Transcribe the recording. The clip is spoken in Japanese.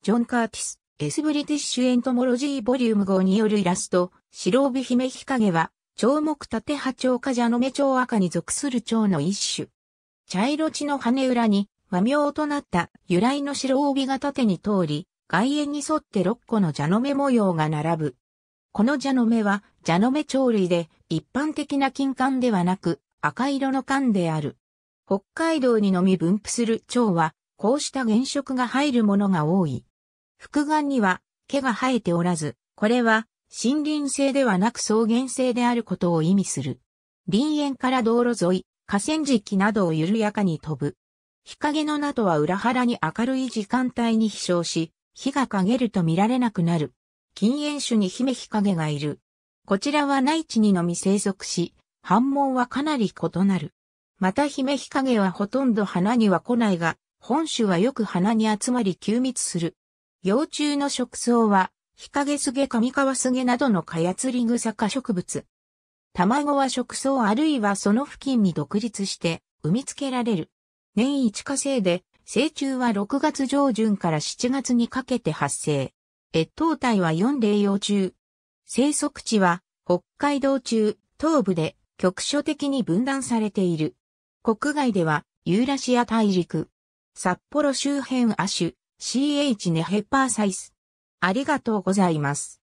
ジョン・カーティス、エス・ブリティッシュ・エントモロジー・ボリューム5によるイラスト、白帯姫日影は、蝶目縦波蝶か、蛇の目蝶赤に属する蝶の一種。茶色地の羽裏に、和名となった由来の白帯が縦に通り、外縁に沿って6個の蛇の目模様が並ぶ。この蛇の目は、蛇の目鳥類で、一般的な金管ではなく、赤色の管である。北海道にのみ分布する蝶は、こうした原色が入るものが多い。複眼には毛が生えておらず、これは森林性ではなく草原性であることを意味する。林園から道路沿い、河川敷などを緩やかに飛ぶ。日陰のなどは裏腹に明るい時間帯に飛翔し、日が陰ると見られなくなる。禁煙種に姫日陰がいる。こちらは内地にのみ生息し、反問はかなり異なる。また姫日陰はほとんど花には来ないが、本種はよく花に集まり休密する。幼虫の食草は、日陰すげ上川すげなどのカヤツリグサ科植物。卵は食草あるいはその付近に独立して産み付けられる。年一化成で、成虫は6月上旬から7月にかけて発生。越冬体は4例幼虫。生息地は北海道中、東部で局所的に分断されている。国外ではユーラシア大陸、札幌周辺亜種 CH ネヘッパーサイス。ありがとうございます。